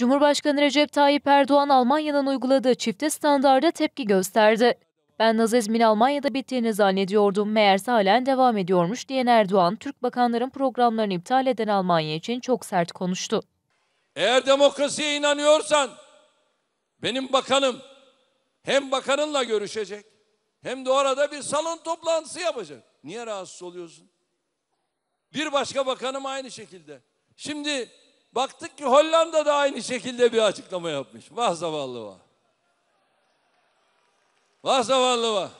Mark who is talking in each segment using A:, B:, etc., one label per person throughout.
A: Cumhurbaşkanı Recep Tayyip Erdoğan Almanya'nın uyguladığı çifte standarda tepki gösterdi. Ben nazizmin Almanya'da bittiğini zannediyordum, meğerse halen devam ediyormuş diyen Erdoğan, Türk bakanların programlarını iptal eden Almanya için çok sert konuştu.
B: Eğer demokrasiye inanıyorsan benim bakanım hem bakanınla görüşecek hem de orada bir salon toplantısı yapacak. Niye rahatsız oluyorsun? Bir başka bakanım aynı şekilde. Şimdi Baktık ki Hollanda da aynı şekilde bir açıklama yapmış. Vah zavallı vah. Vah zavallı vah.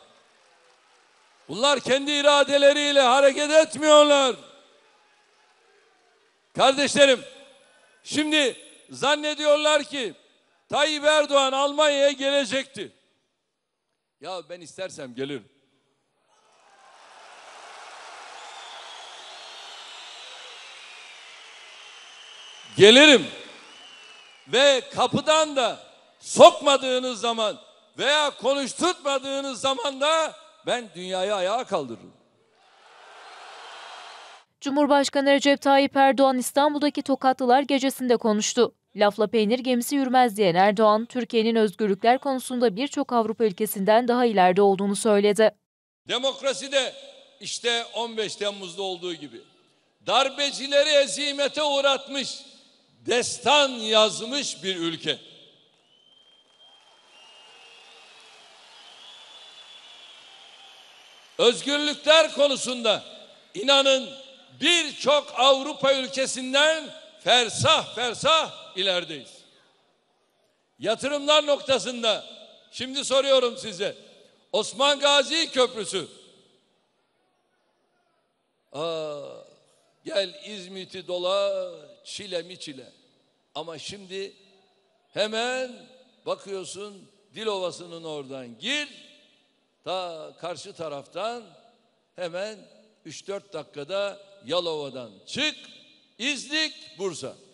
B: Bunlar kendi iradeleriyle hareket etmiyorlar. Kardeşlerim, şimdi zannediyorlar ki Tayyip Erdoğan Almanya'ya gelecekti. Ya ben istersem gelirim. gelirim. Ve kapıdan da sokmadığınız zaman veya konuşturtmadığınız zaman da ben dünyayı ayağa kaldırırım.
A: Cumhurbaşkanı Recep Tayyip Erdoğan İstanbul'daki Tokatlılar gecesinde konuştu. Lafla peynir gemisi yürümez diyen Erdoğan, Türkiye'nin özgürlükler konusunda birçok Avrupa ülkesinden daha ileride olduğunu söyledi.
B: Demokrasi de işte 15 Temmuz'da olduğu gibi darbecileri ezimete uğratmış, destan yazmış bir ülke. Özgürlükler konusunda inanın birçok Avrupa ülkesinden fersah fersah ilerideyiz. Yatırımlar noktasında şimdi soruyorum size. Osman Gazi Köprüsü. Aa, Gel İzmit'i dola, çile mi çile. Ama şimdi hemen bakıyorsun Dilovası'nın oradan gir. Ta karşı taraftan hemen 3-4 dakikada Yalova'dan çık. İznik, Bursa.